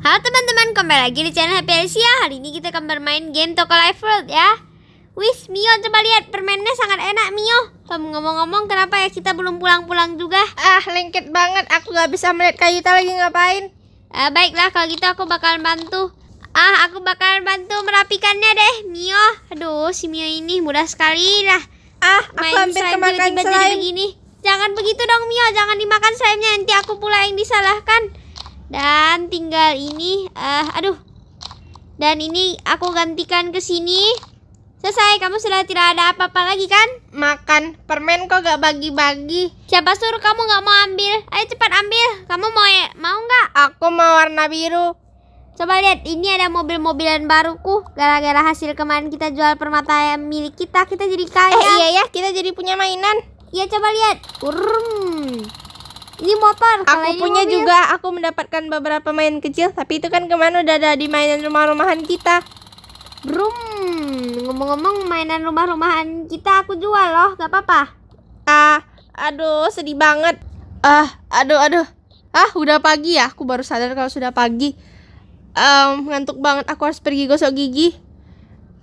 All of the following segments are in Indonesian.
Halo teman-teman, kembali lagi di channel Happy Asia Hari ini kita akan bermain game Toko Life World ya Wis, Mio coba lihat, permainnya sangat enak Mio Ngomong-ngomong, kenapa ya kita belum pulang-pulang juga? Ah, lengket banget, aku gak bisa melihat Kayuta lagi ngapain Ah Baiklah, kalau gitu aku bakalan bantu Ah, aku bakalan bantu merapikannya deh, Mio Aduh, si Mio ini mudah sekali lah Ah, aku Main hampir kemakan slime Jangan begitu dong Mio, jangan dimakan slime-nya Nanti aku pula yang disalahkan dan tinggal ini uh, aduh. Dan ini aku gantikan ke sini. Selesai, kamu sudah tidak ada apa-apa lagi kan? Makan permen kok gak bagi-bagi. Siapa suruh kamu gak mau ambil? Ayo cepat ambil. Kamu mau ya? mau nggak? Aku mau warna biru. Coba lihat, ini ada mobil-mobilan baruku. Gara-gara hasil kemarin kita jual permata milik kita, kita jadi kaya. Eh, iya ya, kita jadi punya mainan. Iya, coba lihat. Urum. Ini motor. aku ini punya mobil. juga. Aku mendapatkan beberapa mainan kecil, tapi itu kan kemana udah ada di mainan rumah-rumahan kita. Brum. Ngomong-ngomong mainan rumah-rumahan kita aku jual loh, gak apa-apa. Ah, aduh sedih banget. Ah, aduh aduh. Ah, udah pagi ya. Aku baru sadar kalau sudah pagi. Um, ngantuk banget. Aku harus pergi gosok gigi.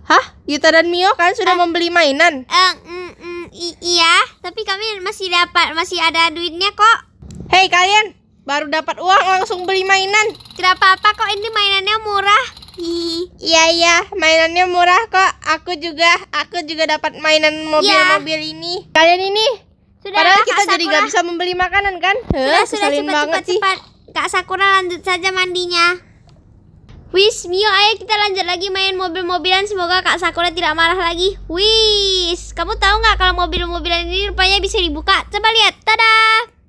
Hah? Yuta dan Mio kan sudah uh, membeli mainan? Uh, mm, mm, iya, tapi kami masih dapat masih ada duitnya kok. Hei kalian, baru dapat uang langsung beli mainan. Tidak apa-apa kok ini mainannya murah. Iya iya, mainannya murah kok. Aku juga, aku juga dapat mainan iya. mobil-mobil ya. ini. Kalian ini, sudah padahal kita Sakura. jadi gak bisa membeli makanan kan? Heh, sudah, sudah cepat, banget cepat, sih. Cepat. Kak Sakura lanjut saja mandinya. Wis, Mio, ayo kita lanjut lagi main mobil-mobilan. Semoga Kak Sakura tidak marah lagi. Wis, kamu tahu nggak kalau mobil-mobilan ini rupanya bisa dibuka? Coba lihat, tada!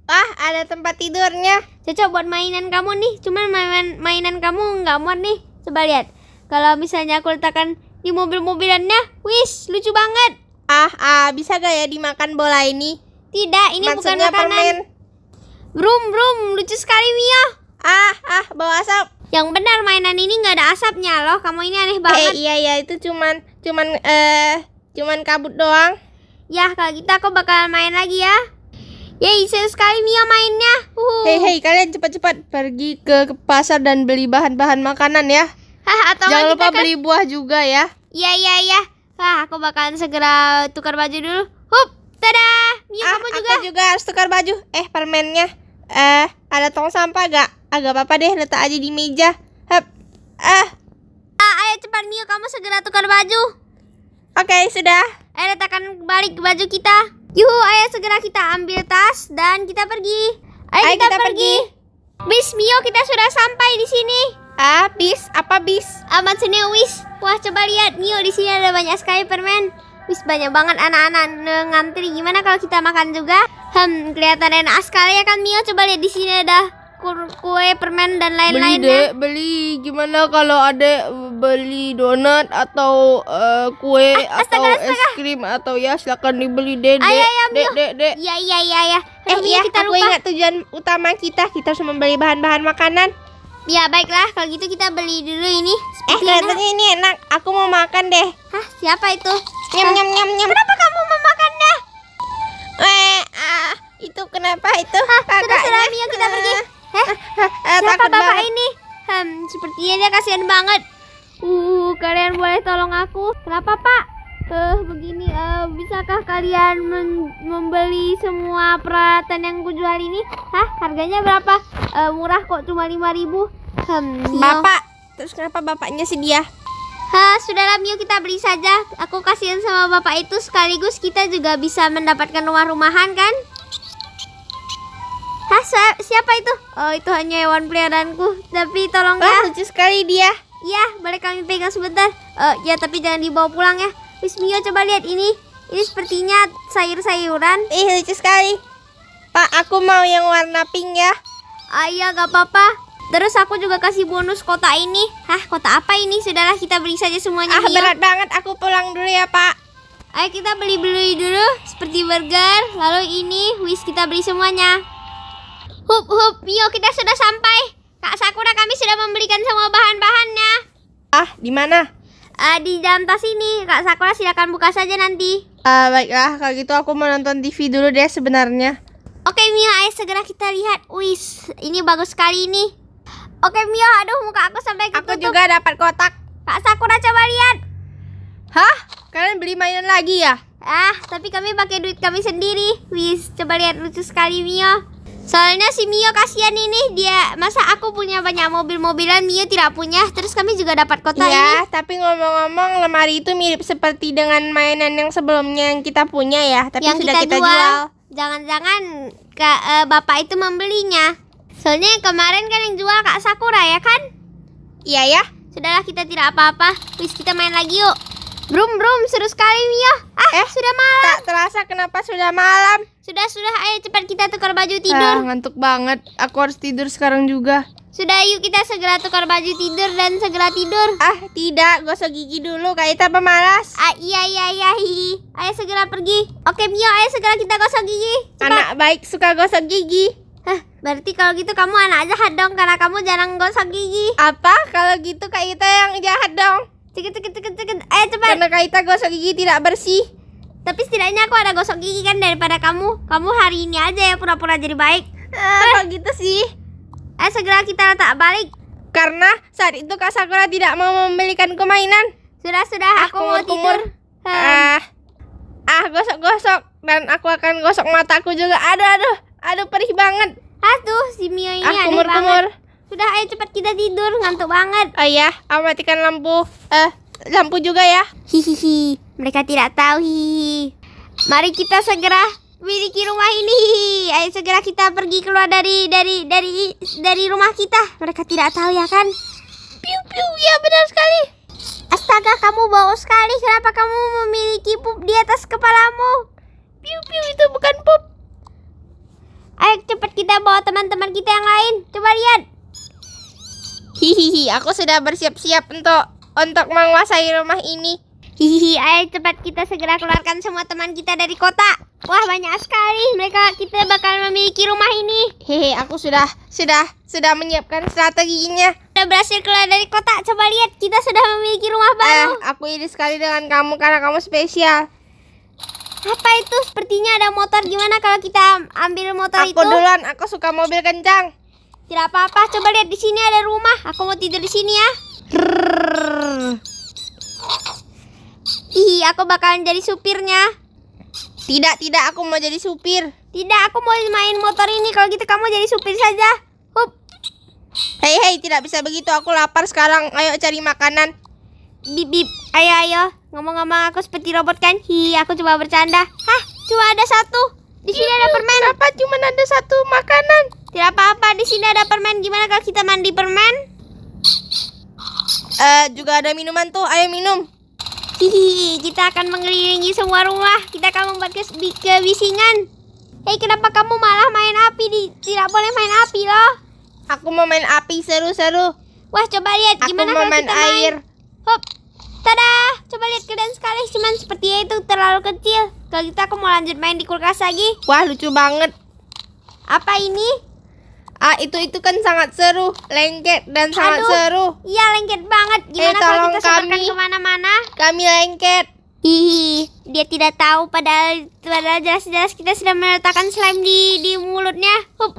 Wah, ada tempat tidurnya. Cocok buat mainan kamu nih. Cuman mainan mainan kamu nggak muat nih. Coba lihat. Kalau misalnya aku letakkan di mobil-mobilannya, wish, lucu banget. Ah, ah, bisa gak ya dimakan bola ini? Tidak, ini Maksudnya bukan makanan. Permen. Brum, brum, lucu sekali Mia. Ah, ah, bawa asap. Yang benar mainan ini nggak ada asapnya loh. Kamu ini aneh eh, banget. Eh, iya, iya, itu cuman cuman eh cuman kabut doang. ya kalau kita gitu aku bakal main lagi ya. Yeay, seru sekali Mia mainnya. Uhuh. Hei, hei, kalian cepat-cepat pergi ke pasar dan beli bahan-bahan makanan ya. atau Jangan lupa kan... beli buah juga ya. Iya, iya, iya. Wah, aku bakalan segera tukar baju dulu. Hup, tada. Mia, ah, kamu juga? Aku juga harus tukar baju. Eh, permennya. Eh, ada tong sampah gak? Agak ah, apa-apa deh, letak aja di meja. Hup. Eh. Ah, ayo cepat Mia, kamu segera tukar baju. Oke, okay, sudah. Ayo letakkan balik baju kita. Yuhu, ayo segera kita ambil tas dan kita pergi. Ayo, ayo kita, kita pergi. pergi. Bis Mio, kita sudah sampai di sini. Ah, bis apa bis? Aman sini wis. Wah, coba lihat Mio di sini ada banyak sekali permen. Wis banyak banget anak-anak ngantri. Gimana kalau kita makan juga? Hmm, kelihatan enak sekali ya kan Mio. Coba lihat di sini ada kue permen dan lain-lain beli deh beli gimana kalau ada beli donat atau uh, kue ah, astaga, atau astaga, es krim atau ya silakan dibeli deh deh deh deh deh De. iya ya ya. ya. eh iya kita aku lupa. ingat tujuan utama kita kita harus membeli bahan-bahan makanan Ya baiklah kalau gitu kita beli dulu ini. eh kelihatannya ini enak. Aku mau makan deh. Hah siapa itu? Nyam nyam nyam nyam. Kenapa kamu mau makan dah? Eh ah, itu kenapa itu? Hah, kakaknya. Sudah, sudah, kita pergi. Eh. Hah? Siapa eh, eh, eh, bapak banget. ini? Hmm, sepertinya dia kasihan banget. Uh, kalian boleh tolong aku? Kenapa, Pak? Uh, begini, uh, bisakah kalian membeli semua peralatan yang kujual ini? Hah, harganya berapa? Uh, murah kok, cuma 5000 Hmm, Bapak, yo. terus kenapa bapaknya sedia? dia? Ha, sudahlah Mio kita beli saja. Aku kasihan sama bapak itu sekaligus kita juga bisa mendapatkan rumah-rumahan kan? Hah, siapa itu? Oh, itu hanya hewan peliharaanku. Tapi tolong ya. oh, lucu sekali dia. iya boleh kami pegang sebentar. Uh, ya, tapi jangan dibawa pulang ya. Wismio, coba lihat ini. Ini sepertinya sayur-sayuran. Ih, lucu sekali. Pak, aku mau yang warna pink ya. Ah, iya, gak apa-apa. Terus aku juga kasih bonus kota ini. Hah, kota apa ini? Sudahlah kita beli saja semuanya. Ah, berat berat banget. Aku pulang dulu ya, Pak. Ayo kita beli-beli dulu seperti burger, lalu ini, wis kita beli semuanya. Hup hup, Mio, kita sudah sampai. Kak Sakura kami sudah memberikan semua bahan-bahannya. Ah, di mana? Uh, di dalam tas ini. Kak Sakura silakan buka saja nanti. Uh, baiklah, kalau gitu aku mau nonton TV dulu deh sebenarnya. Oke Mio, ayo segera kita lihat. Wis, ini bagus sekali ini. Oke Mio, aduh muka aku sampai ketutup. Aku juga dapat kotak. Kak Sakura coba lihat. Hah? Kalian beli mainan lagi ya? Ah, tapi kami pakai duit kami sendiri. Wis, coba lihat lucu sekali Mio. Soalnya si Mio kasihan ini dia masa aku punya banyak mobil-mobilan Mio tidak punya terus kami juga dapat kota ya, ini. tapi ngomong-ngomong lemari itu mirip seperti dengan mainan yang sebelumnya yang kita punya ya, tapi yang sudah kita, kita jual. Jangan-jangan kak uh, bapak itu membelinya. Soalnya kemarin kan yang jual Kak Sakura ya kan? Iya ya. Sudahlah kita tidak apa-apa. Wis kita main lagi yuk. Brum brum seru sekali Mia. Ya. Ah, eh, sudah malam. Tak terasa kenapa sudah malam. Sudah sudah ayo cepat kita tukar baju ah, tidur. Ah, ngantuk banget. Aku harus tidur sekarang juga. Sudah yuk kita segera tukar baju tidur dan segera tidur. Ah, tidak, gosok gigi dulu kayak tambah pemalas. Ah, iya iya iya. Hi. Ayo segera pergi. Oke, Mio, ayo segera kita gosok gigi. Cepat. Anak baik suka gosok gigi. Hah, berarti kalau gitu kamu anak jahat dong karena kamu jarang gosok gigi. Apa? Kalau gitu kayak Ita yang jahat dong tiga tiga tiga tiga Eh cepat. Karena Kaita gosok gigi tidak bersih. Tapi setidaknya aku ada gosok gigi kan daripada kamu. Kamu hari ini aja ya pura-pura jadi baik. Apa eh, gitu sih? Eh segera kita letak balik. Karena saat itu Kak Sakura tidak mau membelikanku mainan. Sudah sudah ah, aku mau tidur. Ah. Eh. Ah gosok-gosok dan aku akan gosok mataku juga. Aduh aduh. Aduh perih banget. Aduh si Mio ini ah, aneh kumur, banget. Kumur. Sudah ayo cepat kita tidur ngantuk banget. Oh ah, ya, aku ah, matikan lampu. Eh, lampu juga ya. Hihihi. Mereka tidak tahu. Hihihi. Mari kita segera miliki rumah ini. Ayo segera kita pergi keluar dari dari dari dari rumah kita. Mereka tidak tahu ya kan? Piu piu ya benar sekali. Astaga, kamu bau sekali. Kenapa kamu memiliki pup di atas kepalamu? Piu piu itu bukan pup. Ayo cepat kita bawa teman-teman kita yang lain. Coba lihat. Hihihi, aku sudah bersiap-siap untuk untuk menguasai rumah ini. Hihihi, ayo cepat kita segera keluarkan semua teman kita dari kota. Wah, banyak sekali mereka. Kita bakal memiliki rumah ini. Hehe, aku sudah sudah sudah menyiapkan strateginya. Sudah berhasil keluar dari kota. Coba lihat, kita sudah memiliki rumah eh, baru. Eh, aku iri sekali dengan kamu karena kamu spesial. Apa itu? Sepertinya ada motor. Gimana kalau kita ambil motor aku itu? Aku duluan, aku suka mobil kencang. Tidak apa-apa, coba lihat di sini ada rumah. Aku mau tidur di sini ya. Ih, aku bakalan jadi supirnya. Tidak, tidak, aku mau jadi supir. Tidak, aku mau main motor ini. Kalau gitu kamu jadi supir saja. Hup. Hei, hei, tidak bisa begitu. Aku lapar sekarang. Ayo cari makanan. Bip, bip. Ayo, ayo. Ngomong-ngomong aku seperti robot kan? Hi, aku coba bercanda. Hah, cuma ada satu. Di sini ada permen. Apa cuma ada satu makanan? Tidak apa-apa, di sini ada permen. Gimana kalau kita mandi permen? Uh, juga ada minuman tuh, ayo minum. Hihihi, kita akan mengelilingi semua rumah. Kita akan membuat kebisingan. Hei, kenapa kamu malah main api? Di tidak boleh main api loh. Aku mau main api seru-seru. Wah, coba lihat Aku gimana kalau main kita main. air. Hop. Tada! Coba lihat keren sekali, cuman sepertinya itu terlalu kecil. Kalau kita gitu aku mau lanjut main di kulkas lagi. Wah, lucu banget. Apa ini? Ah itu itu kan sangat seru, lengket dan sangat Aduh, seru. Iya lengket banget. Eh, Gimana eh, kalau kita kami, kemana-mana? Kami lengket. Hihi, dia tidak tahu padahal padahal jelas-jelas kita sudah meletakkan slime di di mulutnya. Hup.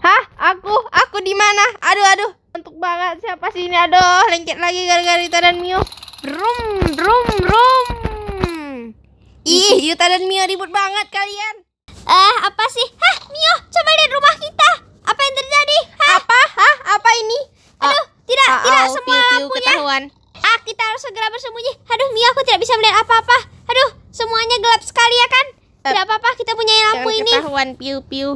Hah? Aku aku di mana? Aduh aduh, untuk banget siapa sih ini? Aduh, lengket lagi gara-gara Yuta dan Mio. Rum rum rum. Ih, Yuta dan Mio ribut banget kalian. Eh, uh, apa sih? Hah, Mio, coba lihat rumah kita apa ini? Ah, Aduh, tidak, oh, tidak oh, semua piu, piu lampunya. ketahuan. Ah, kita harus segera bersembunyi. Aduh, Mia, aku tidak bisa melihat apa-apa. Aduh, semuanya gelap sekali ya kan? Uh, tidak apa-apa, kita punya lampu ini. Ketahuan piu-piu.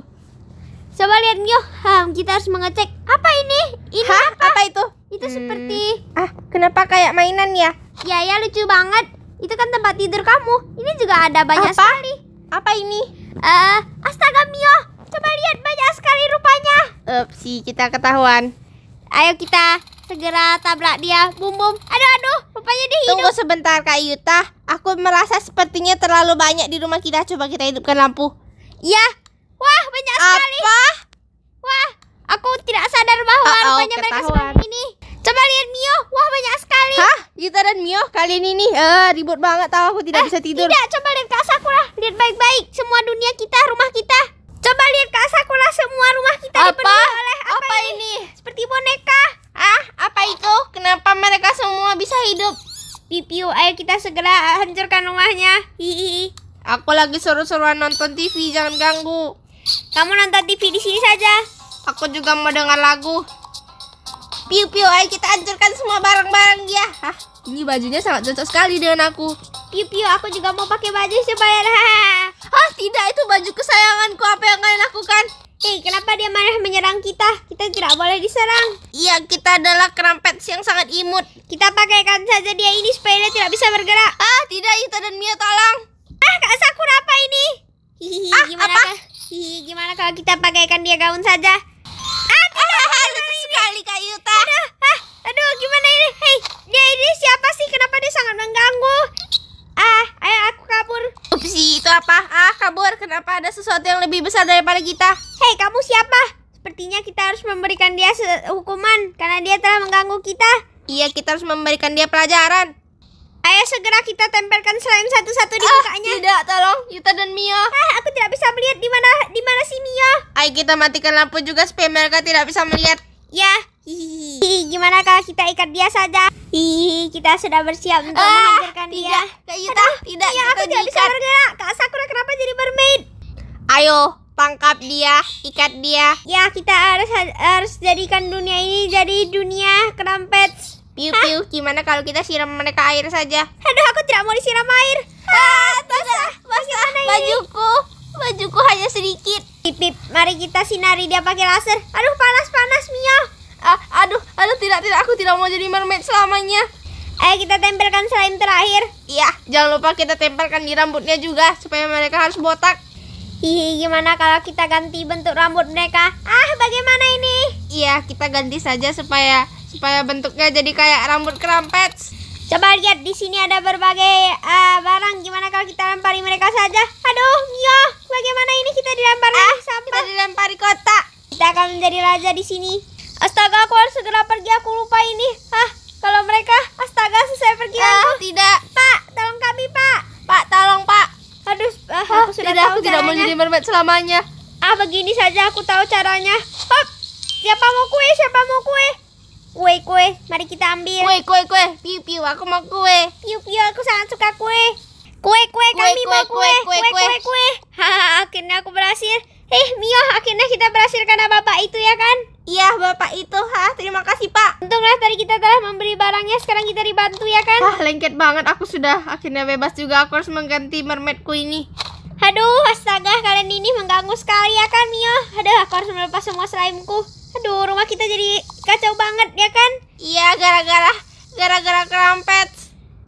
Coba lihat Mio, um, kita harus mengecek apa ini? Ini Hah? apa? apa itu? Itu hmm. seperti ah kenapa kayak mainan ya? Ya ya lucu banget. Itu kan tempat tidur kamu. Ini juga ada banyak apa? sekali. Apa ini? Eh uh, astaga Mio, coba lihat banyak sekali rupanya. Upsi, kita ketahuan. Ayo kita segera tabrak dia. Bum bum. Aduh aduh, rupanya dia hidup. Tunggu sebentar Kak Yuta. Aku merasa sepertinya terlalu banyak di rumah kita. Coba kita hidupkan lampu. iya Wah, banyak Apa? sekali. Apa? Wah, aku tidak sadar bahwa rumahnya -oh, rupanya mereka seperti ini. Coba lihat Mio. Wah, banyak sekali. Hah? Yuta dan Mio kalian ini eh ribut banget tau aku tidak eh, bisa tidur. Tidak, coba lihat Kak Sakura. Lihat baik-baik semua dunia kita, rumah kita. Coba lihat Kak Sakura semua rumah kita apa? dipenuhi oleh apa, apa ini? ini? Seperti boneka. Ah, apa itu? Kenapa mereka semua bisa hidup? Pipiu, ayo kita segera hancurkan rumahnya. Hihi. Aku lagi seru-seruan nonton TV, jangan ganggu. Kamu nonton TV di sini saja. Aku juga mau dengar lagu. Piu piu, ayo kita hancurkan semua barang-barang dia. Hah, ini bajunya sangat cocok sekali dengan aku. Piu piu, aku juga mau pakai baju supaya. sebaya. Hah, tidak itu baju kesayanganku. Apa yang kalian lakukan? Hei, eh, kenapa dia malah menyerang kita? Kita tidak boleh diserang. Iya, kita adalah kerampet yang sangat imut. Kita pakaikan saja dia ini supaya dia tidak bisa bergerak. Ah, tidak, Yuta dan Mia tolong. Ah, Kak Sakura apa ini? Hihihi, ah, gimana apa? Kah? gimana kalau kita pakaikan dia gaun saja? Ah, tidak, ah, lucu sekali Kak Aduh, ah, aduh, gimana ini? Hei, dia ini siapa sih? Kenapa dia sangat mengganggu? Ah, ayo aku kabur. Upsi, itu apa? Ah, kabur. Kenapa ada sesuatu yang lebih besar daripada kita? Hei, kamu siapa? Sepertinya kita harus memberikan dia hukuman karena dia telah mengganggu kita. Iya, kita harus memberikan dia pelajaran. Ayo segera kita tempelkan selain satu-satu di ah, Tidak, tolong Yuta dan Mio. Ah, aku tidak bisa melihat di mana di mana si Mio. Ayo kita matikan lampu juga supaya mereka tidak bisa melihat. Ya, Hihihi. Gimana kalau kita ikat dia saja? Hihihi, kita sudah bersiap untuk ah, menghancurkan tidak, dia. Kak Yuta, Aduh, tidak. Iya, aku tidak bisa bergerak. Kak Sakura kenapa jadi mermaid? Ayo, tangkap dia, ikat dia. Ya, kita harus harus jadikan dunia ini jadi dunia kerampet. Piu piu, gimana kalau kita siram mereka air saja? Aduh, aku tidak mau disiram air. Ah, ah basah, basah, bajuku, bajuku hanya sedikit. Pip, mari kita sinari dia pakai laser. Aduh, panas, panas, Mio aduh, aduh tidak tidak aku tidak mau jadi mermaid selamanya. Ayo kita tempelkan slime terakhir. Iya, jangan lupa kita tempelkan di rambutnya juga supaya mereka harus botak. Ih, gimana kalau kita ganti bentuk rambut mereka? Ah, bagaimana ini? Iya, kita ganti saja supaya supaya bentuknya jadi kayak rambut kerampet. Coba lihat di sini ada berbagai uh, barang. Gimana kalau kita lempari mereka saja? Aduh, Mio, iya, bagaimana ini kita dilempari ah, Kita dilempari kotak. Kita akan menjadi raja di sini. Astaga, aku harus segera pergi. Aku lupa ini. Hah, kalau mereka, astaga, selesai pergi. Ah, aku tidak. Pak, tolong kami, Pak. Pak, tolong, Pak. Aduh, ah, ah aku sudah tidak, tahu aku tidak mau jadi mermaid selamanya. Ah, begini saja aku tahu caranya. Hop. Siapa mau kue? Siapa mau kue? Kue, kue. Mari kita ambil. Kue, kue, kue. Piu, piu. Aku mau kue. Piu, piu. Aku sangat suka kue. Kue, kue. Kami kue, mau kue. Kue, kue, kue. kue, kue. akhirnya aku berhasil. Eh, Mio, akhirnya kita berhasil karena bapak itu ya kan? Iya bapak itu ha terima kasih pak Untunglah tadi kita telah memberi barangnya sekarang kita dibantu ya kan Ah lengket banget aku sudah akhirnya bebas juga aku harus mengganti mermaidku ini Aduh astaga kalian ini mengganggu sekali ya kan Mio Aduh aku harus melepas semua slimeku Aduh rumah kita jadi kacau banget ya kan Iya gara-gara gara-gara kerampet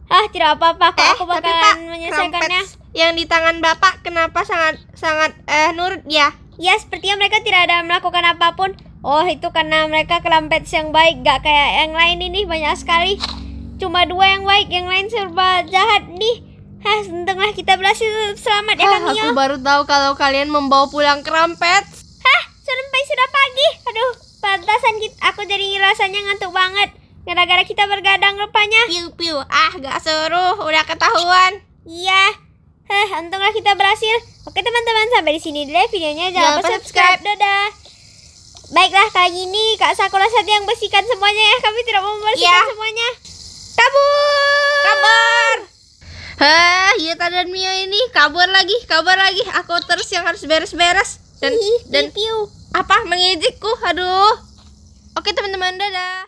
Ah tidak apa-apa eh, aku bakalan tapi, pak, menyelesaikannya Yang di tangan bapak kenapa sangat sangat eh nurut ya Ya sepertinya mereka tidak ada melakukan apapun Oh itu karena mereka kelampet yang baik Gak kayak yang lain ini banyak sekali Cuma dua yang baik Yang lain serba jahat nih Hah, untunglah kita berhasil selamat ya Kang Aku baru tahu kalau kalian membawa pulang kerampet. Hah, sampai sudah pagi. Aduh, pantasan kita, aku jadi rasanya ngantuk banget. Gara-gara kita bergadang rupanya. Piu piu, ah gak seru, udah ketahuan. Iya. Hah, untunglah kita berhasil. Oke teman-teman, sampai di sini dulu ya videonya. Jangan, lupa subscribe. subscribe. Dadah. Baiklah kali ini Kak Sakura saja yang bersihkan semuanya ya. Kami tidak mau membersihkan ya. semuanya. Kabur! Kabur! Hah, Yuta iya dan Mio ini kabur lagi, kabur lagi. Aku terus yang harus beres-beres dan Hihi, dan piu. apa mengejekku. Aduh. Oke teman-teman, dadah.